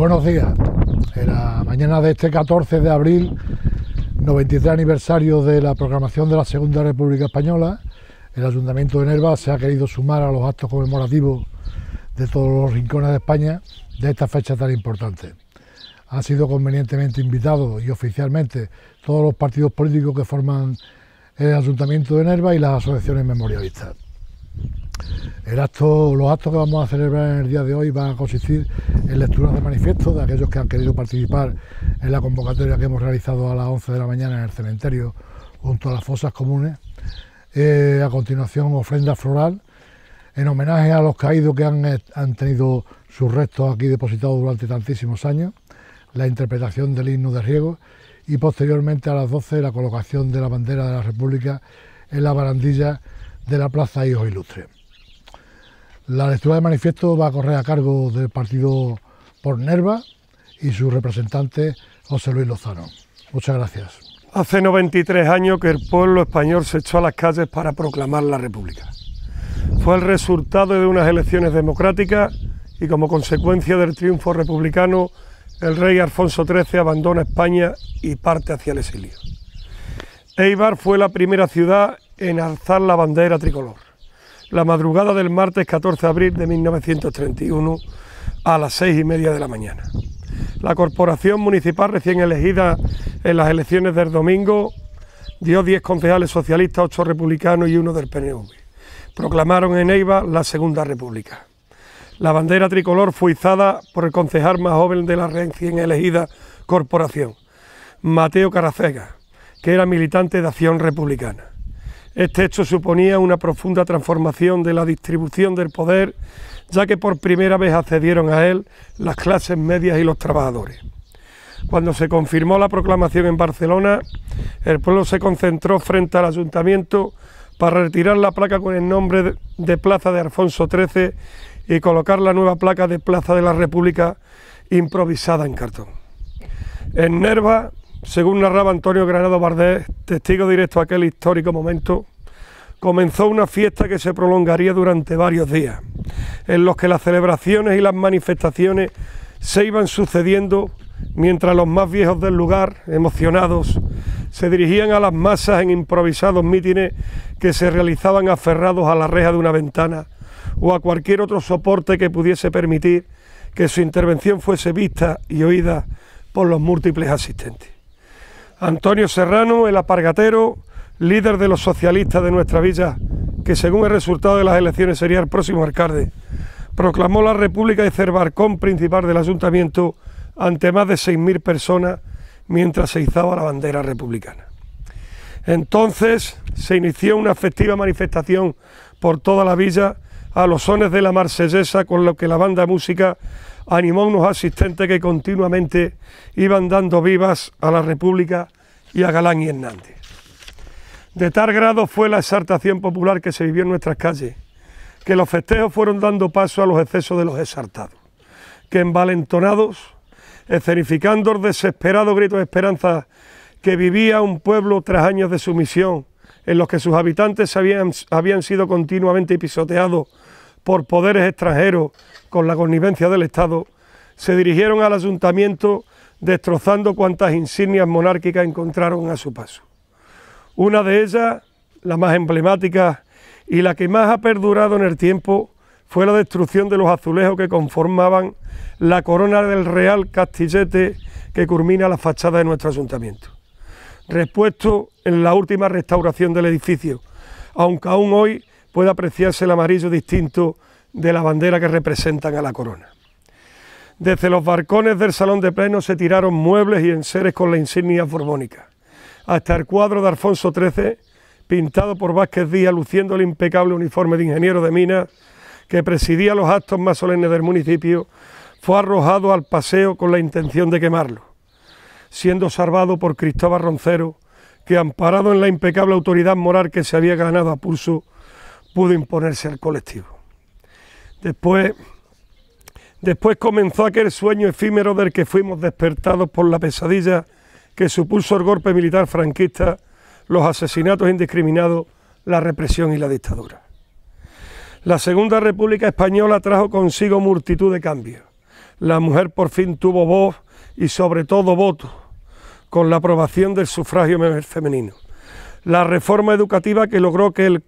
Buenos días. En la mañana de este 14 de abril, 93 aniversario de la proclamación de la Segunda República Española, el Ayuntamiento de Nerva se ha querido sumar a los actos conmemorativos de todos los rincones de España de esta fecha tan importante. Han sido convenientemente invitados y oficialmente todos los partidos políticos que forman el Ayuntamiento de Nerva y las asociaciones memorialistas los actos que vamos a celebrar en el día de hoy van a consistir en lecturas de manifiestos de aquellos que han querido participar en la convocatoria que hemos realizado a las 11 de la mañana en el cementerio junto a las fosas comunes. Eh, a continuación, ofrenda floral en homenaje a los caídos que han, eh, han tenido sus restos aquí depositados durante tantísimos años, la interpretación del himno de riego y posteriormente a las 12 la colocación de la bandera de la República en la barandilla de la Plaza Hijos Ilustre. La lectura del manifiesto va a correr a cargo del partido por Nerva y su representante José Luis Lozano. Muchas gracias. Hace 93 años que el pueblo español se echó a las calles para proclamar la República. Fue el resultado de unas elecciones democráticas y como consecuencia del triunfo republicano, el rey Alfonso XIII abandona España y parte hacia el exilio. Eibar fue la primera ciudad en alzar la bandera tricolor la madrugada del martes 14 de abril de 1931 a las seis y media de la mañana. La corporación municipal recién elegida en las elecciones del domingo dio 10 concejales socialistas, ocho republicanos y uno del PNV. Proclamaron en Eiva la Segunda República. La bandera tricolor fue izada por el concejal más joven de la recién elegida corporación, Mateo Caracega, que era militante de Acción Republicana. Este hecho suponía una profunda transformación de la distribución del poder, ya que por primera vez accedieron a él las clases medias y los trabajadores. Cuando se confirmó la proclamación en Barcelona, el pueblo se concentró frente al ayuntamiento para retirar la placa con el nombre de Plaza de Alfonso XIII y colocar la nueva placa de Plaza de la República improvisada en cartón. En Nerva, según narraba Antonio Granado Bardés, testigo directo a aquel histórico momento, comenzó una fiesta que se prolongaría durante varios días, en los que las celebraciones y las manifestaciones se iban sucediendo mientras los más viejos del lugar, emocionados, se dirigían a las masas en improvisados mítines que se realizaban aferrados a la reja de una ventana o a cualquier otro soporte que pudiese permitir que su intervención fuese vista y oída por los múltiples asistentes. Antonio Serrano, el apargatero, líder de los socialistas de nuestra villa, que según el resultado de las elecciones sería el próximo alcalde, proclamó la República de Cerbarcón principal del ayuntamiento, ante más de 6.000 personas mientras se izaba la bandera republicana. Entonces se inició una festiva manifestación por toda la villa a los sones de la marsellesa con lo que la banda música animó a unos asistentes que continuamente iban dando vivas a la República y a Galán y Hernández. De tal grado fue la exaltación popular que se vivió en nuestras calles, que los festejos fueron dando paso a los excesos de los exaltados, que envalentonados, escenificando el desesperado grito de esperanza que vivía un pueblo tras años de sumisión, en los que sus habitantes habían, habían sido continuamente pisoteados por poderes extranjeros con la connivencia del Estado, se dirigieron al ayuntamiento destrozando cuantas insignias monárquicas encontraron a su paso. Una de ellas, la más emblemática y la que más ha perdurado en el tiempo, fue la destrucción de los azulejos que conformaban la corona del Real Castillete que culmina la fachada de nuestro ayuntamiento. ...respuesto en la última restauración del edificio, aunque aún hoy puede apreciarse el amarillo distinto de la bandera que representan a la corona. Desde los balcones del salón de pleno se tiraron muebles y enseres con la insignia borbónica, hasta el cuadro de Alfonso XIII, pintado por Vázquez Díaz, luciendo el impecable uniforme de ingeniero de minas que presidía los actos más solemnes del municipio, fue arrojado al paseo con la intención de quemarlo, siendo salvado por Cristóbal Roncero, que, amparado en la impecable autoridad moral que se había ganado a pulso, pudo imponerse al colectivo. Después, después comenzó aquel sueño efímero del que fuimos despertados por la pesadilla que supuso el golpe militar franquista, los asesinatos indiscriminados, la represión y la dictadura. La Segunda República Española trajo consigo multitud de cambios. La mujer por fin tuvo voz y sobre todo voto con la aprobación del sufragio femenino. La reforma educativa que logró que el,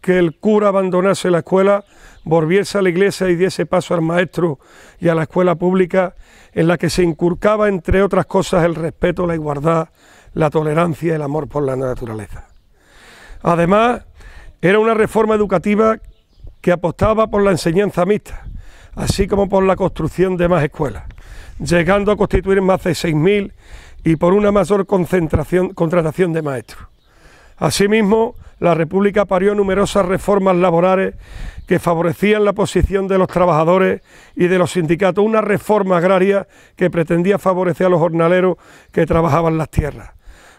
que el cura abandonase la escuela, volviese a la iglesia y diese paso al maestro y a la escuela pública, en la que se inculcaba, entre otras cosas, el respeto, la igualdad, la tolerancia y el amor por la naturaleza. Además, era una reforma educativa que apostaba por la enseñanza mixta, así como por la construcción de más escuelas, llegando a constituir más de 6.000 y por una mayor concentración, contratación de maestros. Asimismo, la República parió numerosas reformas laborales que favorecían la posición de los trabajadores y de los sindicatos, una reforma agraria que pretendía favorecer a los jornaleros que trabajaban las tierras.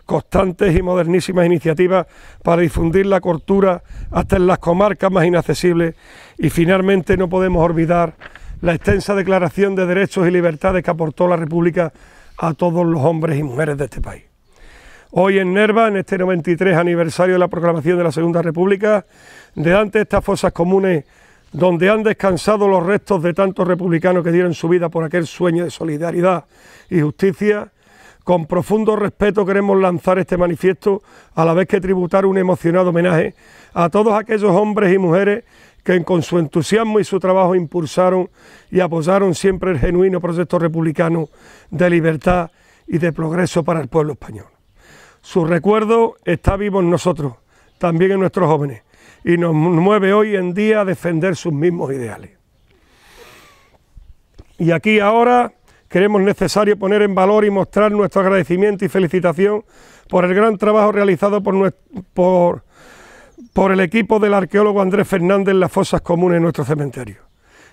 Constantes y modernísimas iniciativas para difundir la cultura hasta en las comarcas más inaccesibles y finalmente no podemos olvidar la extensa declaración de derechos y libertades que aportó la República a todos los hombres y mujeres de este país. Hoy en Nerva, en este 93 aniversario de la proclamación de la Segunda República, ...de ante estas fosas comunes donde han descansado los restos de tantos republicanos que dieron su vida por aquel sueño de solidaridad y justicia, con profundo respeto queremos lanzar este manifiesto a la vez que tributar un emocionado homenaje a todos aquellos hombres y mujeres que con su entusiasmo y su trabajo impulsaron y apoyaron siempre el genuino proyecto republicano de libertad y de progreso para el pueblo español. Su recuerdo está vivo en nosotros, también en nuestros jóvenes, y nos mueve hoy en día a defender sus mismos ideales. Y aquí ahora creemos necesario poner en valor y mostrar nuestro agradecimiento y felicitación por el gran trabajo realizado por, nuestro, por por el equipo del arqueólogo Andrés Fernández en las fosas comunes de nuestro cementerio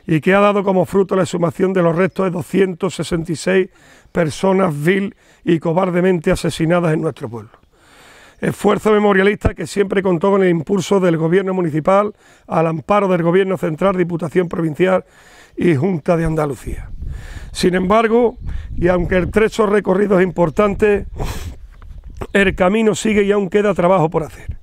y que ha dado como fruto la exhumación de los restos de 266 personas vil y cobardemente asesinadas en nuestro pueblo. Esfuerzo memorialista que siempre contó con el impulso del Gobierno Municipal, al amparo del Gobierno Central, Diputación Provincial y Junta de Andalucía. Sin embargo, y aunque el trecho recorrido es importante, el camino sigue y aún queda trabajo por hacer.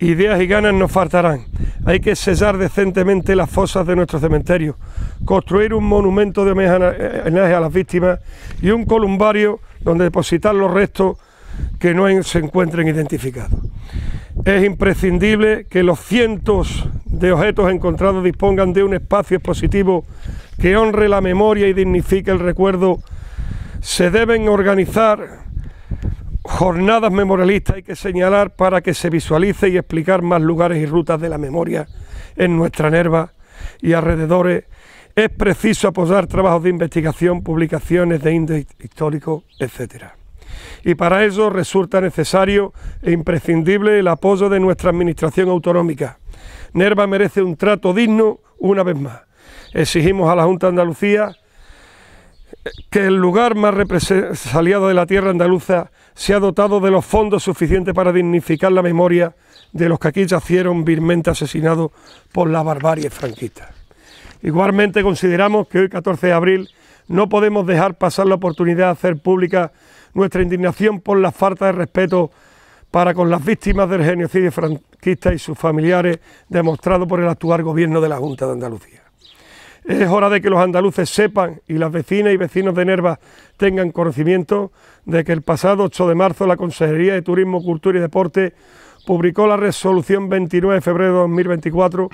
Ideas y ganas nos faltarán. Hay que sellar decentemente las fosas de nuestro cementerio, construir un monumento de homenaje a eh, las víctimas y un columbario donde depositar los restos que no se encuentren identificados. Es imprescindible que los cientos de objetos encontrados dispongan de un espacio expositivo que honre la memoria y dignifique el recuerdo. Se deben organizar jornadas memorialistas hay que señalar para que se visualice y explicar más lugares y rutas de la memoria en nuestra Nerva y alrededores. Es preciso apoyar trabajos de investigación, publicaciones de índice histórico, etc. Y para ello resulta necesario e imprescindible el apoyo de nuestra Administración Autonómica. Nerva merece un trato digno una vez más. Exigimos a la Junta de Andalucía que el lugar más represaliado de la tierra andaluza se ha dotado de los fondos suficientes para dignificar la memoria de los que aquí yacieron vilmente asesinados por la barbarie franquista. Igualmente consideramos que hoy 14 de abril no podemos dejar pasar la oportunidad de hacer pública nuestra indignación por la falta de respeto para con las víctimas del genocidio franquista y sus familiares demostrado por el actual gobierno de la Junta de Andalucía. Es hora de que los andaluces sepan y las vecinas y vecinos de Nerva tengan conocimiento de que el pasado 8 de marzo la Consejería de Turismo, Cultura y Deporte publicó la resolución 29 de febrero de 2024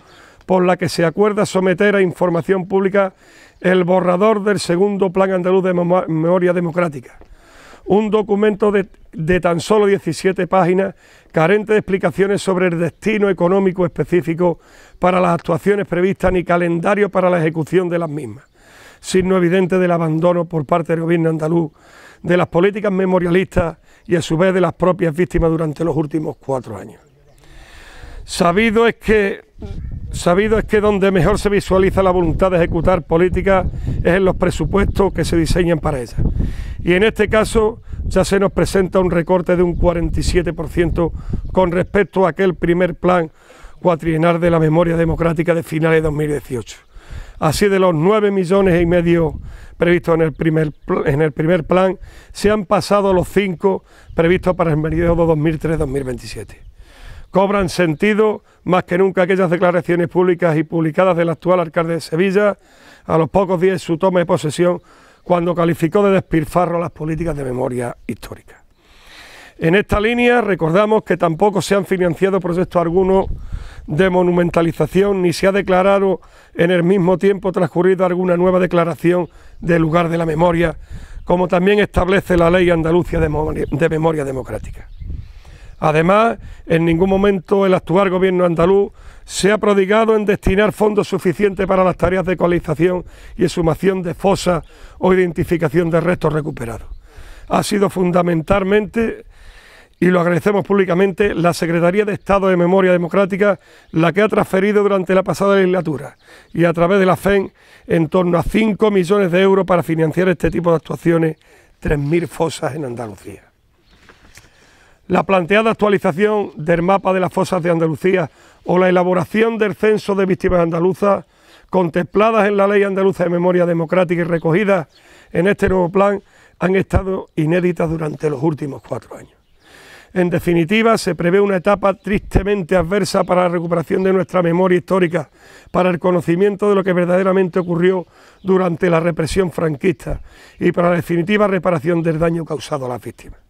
por la que se acuerda someter a información pública el borrador del segundo Plan Andaluz de Memoria Democrática un documento de, tan solo 17 páginas, carente de explicaciones sobre el destino económico específico para las actuaciones previstas ni calendario para la ejecución de las mismas. Signo evidente del abandono por parte del gobierno andaluz de las políticas memorialistas y a su vez de las propias víctimas durante los últimos cuatro años. Sabido es que Sabido es que donde mejor se visualiza la voluntad de ejecutar políticas es en los presupuestos que se diseñan para ellas. Y en este caso ya se nos presenta un recorte de un 47% con respecto a aquel primer plan cuatrienal de la memoria democrática de finales de 2018. Así de los 9 millones y medio previstos en el primer, en el primer plan, se han pasado los 5 previstos para el periodo 2003-2027 cobran sentido más que nunca aquellas declaraciones públicas y publicadas del actual alcalde de Sevilla a los pocos días de su toma de posesión cuando calificó de despilfarro las políticas de memoria histórica. En esta línea recordamos que tampoco se han financiado proyectos algunos de monumentalización ni se ha declarado en el mismo tiempo transcurrido alguna nueva declaración del lugar de la memoria, como también establece la ley andalucia de memoria democrática. Además, en ningún momento el actual gobierno andaluz se ha prodigado en destinar fondos suficientes para las tareas de coalización y exhumación de fosas o identificación de restos recuperados. Ha sido fundamentalmente y lo agradecemos públicamente, la Secretaría de Estado de Memoria Democrática, la que ha transferido durante la pasada legislatura y a través de la FEN en torno a 5 millones de euros para financiar este tipo de actuaciones, 3.000 fosas en Andalucía. La planteada actualización del mapa de las fosas de Andalucía o la elaboración del censo de víctimas andaluzas, contempladas en la Ley Andaluza de Memoria Democrática y recogidas en este nuevo plan, han estado inéditas durante los últimos cuatro años. En definitiva, se prevé una etapa tristemente adversa para la recuperación de nuestra memoria histórica, para el conocimiento de lo que verdaderamente ocurrió durante la represión franquista y para la definitiva reparación del daño causado a las víctimas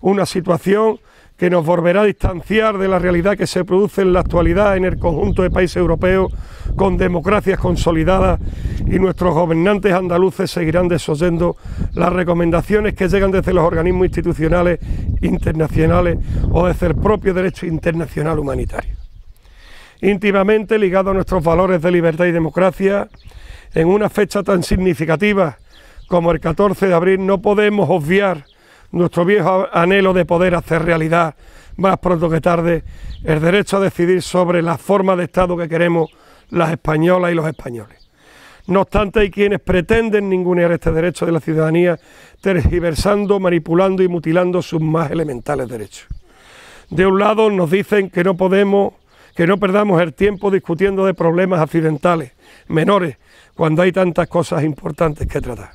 una situación que nos volverá a distanciar de la realidad que se produce en la actualidad en el conjunto de países europeos con democracias consolidadas y nuestros gobernantes andaluces seguirán desoyendo las recomendaciones que llegan desde los organismos institucionales internacionales o desde el propio derecho internacional humanitario. Íntimamente ligado a nuestros valores de libertad y democracia, en una fecha tan significativa como el 14 de abril no podemos obviar nuestro viejo anhelo de poder hacer realidad más pronto que tarde el derecho a decidir sobre la forma de Estado que queremos las españolas y los españoles. No obstante, hay quienes pretenden ningunear este derecho de la ciudadanía, tergiversando, manipulando y mutilando sus más elementales derechos. De un lado nos dicen que no podemos, que no perdamos el tiempo discutiendo de problemas accidentales, menores, cuando hay tantas cosas importantes que tratar.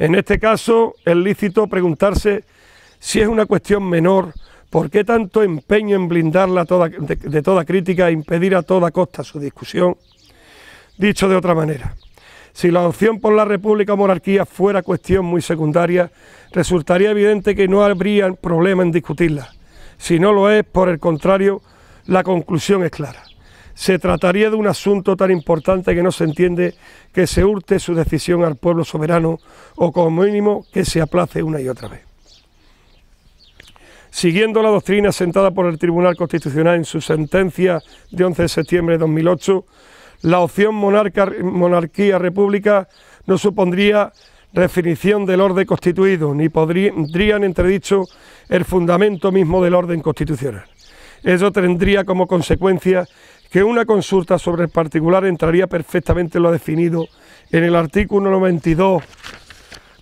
En este caso es lícito preguntarse si es una cuestión menor, ¿por qué tanto empeño en blindarla de, toda crítica e impedir a toda costa su discusión? Dicho de otra manera, si la opción por la república o monarquía fuera cuestión muy secundaria, resultaría evidente que no habría problema en discutirla. Si no lo es, por el contrario, la conclusión es clara se trataría de un asunto tan importante que no se entiende que se hurte su decisión al pueblo soberano o como mínimo que se aplace una y otra vez. Siguiendo la doctrina sentada por el Tribunal Constitucional en su sentencia de 11 de septiembre de 2008, la opción monarquía-república no supondría definición del orden constituido, ni podrían entredicho el fundamento mismo del orden constitucional. Eso tendría como consecuencia que una consulta sobre el particular entraría perfectamente en lo definido en el artículo 92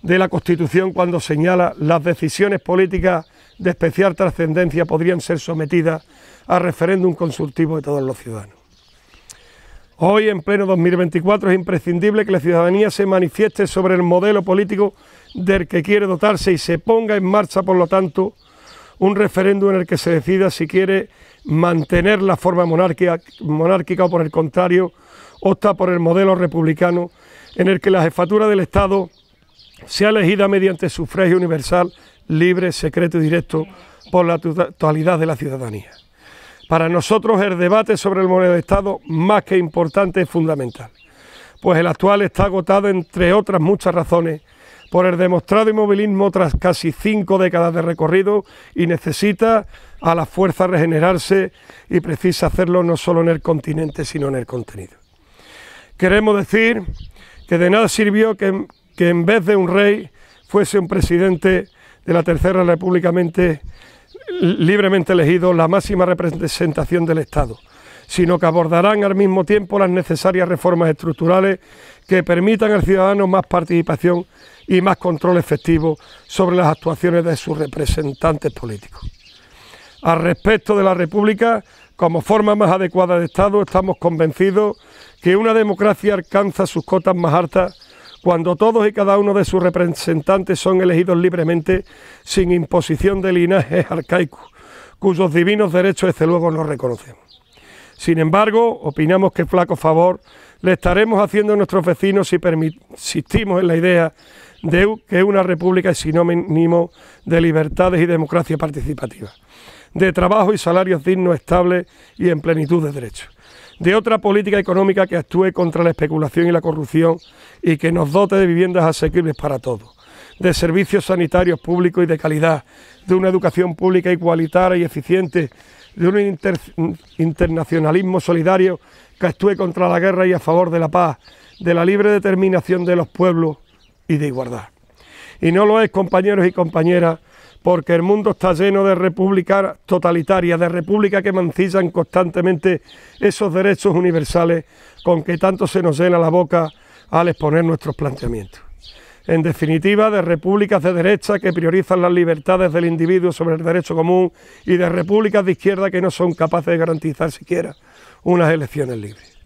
de la Constitución cuando señala las decisiones políticas de especial trascendencia podrían ser sometidas a referéndum consultivo de todos los ciudadanos. Hoy, en pleno 2024, es imprescindible que la ciudadanía se manifieste sobre el modelo político del que quiere dotarse y se ponga en marcha, por lo tanto, un referéndum en el que se decida si quiere mantener la forma monárquica, o por el contrario opta por el modelo republicano en el que la jefatura del Estado sea elegida mediante sufragio universal, libre, secreto y directo por la totalidad de la ciudadanía. Para nosotros el debate sobre el modelo de Estado, más que importante, es fundamental, pues el actual está agotado, entre otras muchas razones, por el demostrado inmovilismo tras casi cinco décadas de recorrido y necesita a la fuerza regenerarse y precisa hacerlo no solo en el continente, sino en el contenido. Queremos decir que de nada sirvió que, que en vez de un rey fuese un presidente de la Tercera República libremente elegido la máxima representación del Estado, sino que abordarán al mismo tiempo las necesarias reformas estructurales que permitan al ciudadano más participación y más control efectivo sobre las actuaciones de sus representantes políticos. Al respecto de la República, como forma más adecuada de Estado, estamos convencidos que una democracia alcanza sus cotas más altas cuando todos y cada uno de sus representantes son elegidos libremente sin imposición de linajes arcaicos, cuyos divinos derechos desde luego no reconocemos... Sin embargo, opinamos que flaco favor le estaremos haciendo a nuestros vecinos si persistimos en la idea de que una república es sinónimo de libertades y democracia participativa, de trabajo y salarios dignos, estables y en plenitud de derechos, de otra política económica que actúe contra la especulación y la corrupción y que nos dote de viviendas asequibles para todos, de servicios sanitarios públicos y de calidad, de una educación pública igualitaria y eficiente, de un internacionalismo solidario que actúe contra la guerra y a favor de la paz, de la libre determinación de los pueblos y de igualdad. Y no lo es, compañeros y compañeras, porque el mundo está lleno de repúblicas totalitarias, de repúblicas que mancillan constantemente esos derechos universales con que tanto se nos llena la boca al exponer nuestros planteamientos. En definitiva, de repúblicas de derecha que priorizan las libertades del individuo sobre el derecho común y de repúblicas de izquierda que no son capaces de garantizar siquiera unas elecciones libres.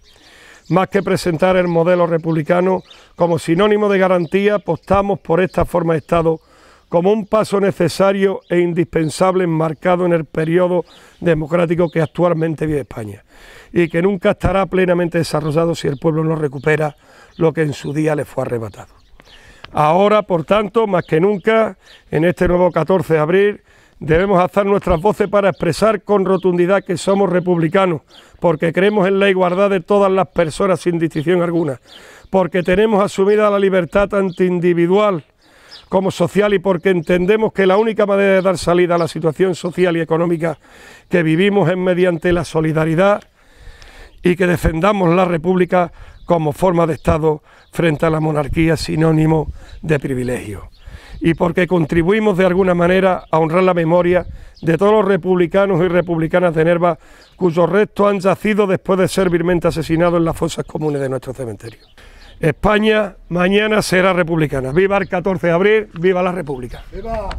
Más que presentar el modelo republicano como sinónimo de garantía, apostamos por esta forma de Estado como un paso necesario e indispensable enmarcado en el periodo democrático que actualmente vive España y que nunca estará plenamente desarrollado si el pueblo no recupera lo que en su día le fue arrebatado. Ahora, por tanto, más que nunca, en este nuevo 14 de abril, Debemos alzar nuestras voces para expresar con rotundidad que somos republicanos, porque creemos en la igualdad de todas las personas sin distinción alguna, porque tenemos asumida la libertad tanto individual como social y porque entendemos que la única manera de dar salida a la situación social y económica que vivimos es mediante la solidaridad y que defendamos la República como forma de Estado frente a la monarquía sinónimo de privilegio y porque contribuimos de alguna manera a honrar la memoria de todos los republicanos y republicanas de Nerva cuyos restos han yacido después de ser vilmente asesinados en las fosas comunes de nuestro cementerio. España mañana será republicana. Viva el 14 de abril, viva la República. ¡Viva!